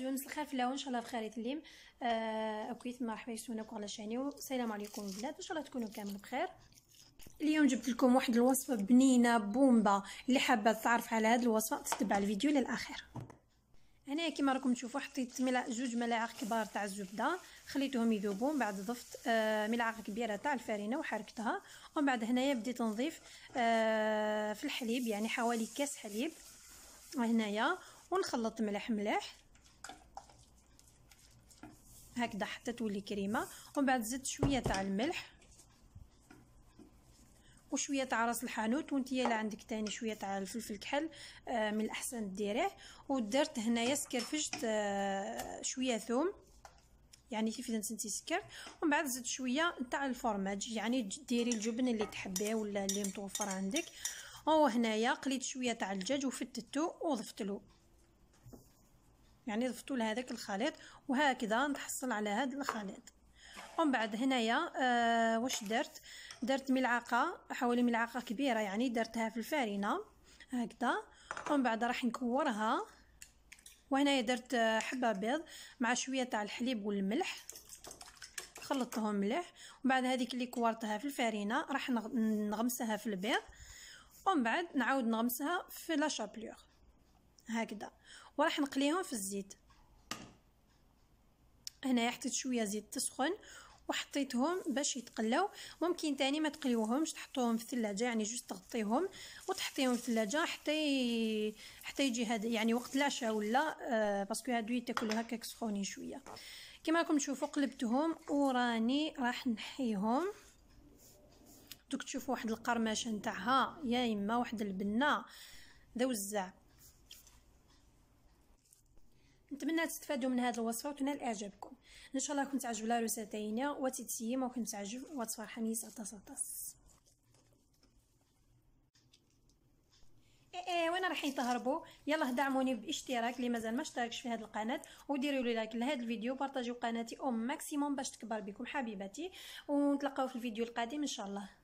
زوين مس الخير في فلاو ان شاء الله بخير يتليم آه اوكي مرحبا يسونكم على شاني والسلام عليكم البنات ان شاء الله تكونوا كامل بخير اليوم جبت لكم واحد الوصفه بنينه بومبا اللي حابه تعرف على هذه الوصفه تتبع الفيديو للاخر هنايا كيما راكم تشوفوا حطيت ملا... جوج ملاعق كبار تاع الزبده خليتهم يذوبوا من بعد ضفت آه ملعقه كبيره تاع الفرينه وحركتها ومن بعد هنايا بديت نضيف آه في الحليب يعني حوالي كاس حليب هنايا ونخلط ملح مليح هكذا حتى تولي كريمه ومن بعد زدت شويه تاع الملح وشويه تاع راس الحانوت وانتيا الا عندك تاني شويه تاع الفلفل الكحل آه، من الاحسن ديريه ودرت هنايا سكرفجت آه شويه ثوم يعني كيف نسيتي سكر ومن بعد زدت شويه تاع الفرماج يعني ديري الجبن اللي تحبيه ولا اللي متوفر عندك وهنايا قليت شويه تاع الدجاج وفتتو وضفت له يعني ضفتوا لهذاك الخليط وهكذا نتحصل على هذا الخليط ومن بعد هنايا آه واش درت درت ملعقه حوالي ملعقه كبيره يعني درتها في الفارينه هكذا ومن بعد راح نكورها وهنايا درت آه، حبه بيض مع شويه تاع الحليب والملح خلطتهم مليح ومن بعد هذيك اللي كورتها في الفارينه راح نغمسها في البيض ومن بعد نعاود نغمسها في لا شابلور هكذا وراح نقليهم في الزيت هنايا حطيت شويه زيت تسخن وحطيتهم باش يتقلاو ممكن تاني ما تقليوهمش تحطوهم في الثلاجه يعني جوج تغطيهم وتحطيهم في الثلاجه حتى حتى يجي هذا يعني وقت العشاء ولا آه باسكو هادو يتاكلوا هكاك سخونين شويه كما راكم تشوفوا قلبتهم وراني راح نحيهم دوك تشوفوا واحد القرمشه نتاعها يا اما واحد البنه ذا نتمنى تستفادوا من هذه الوصفه وتنال اعجابكم ان شاء الله كنت عجبلا روساتينا وتتسيم وكنت تعجب وصفه حميسه إيه، تصطص ايه وين رايحين تهربوا يلا دعموني باشتراك اللي مازال ما اشتركش في هذه القناه وديروا لي لايك لهذا الفيديو بارطاجيو قناتي او ماكسيموم باش تكبر بكم حبيباتي ونتلاقاو في الفيديو القادم ان شاء الله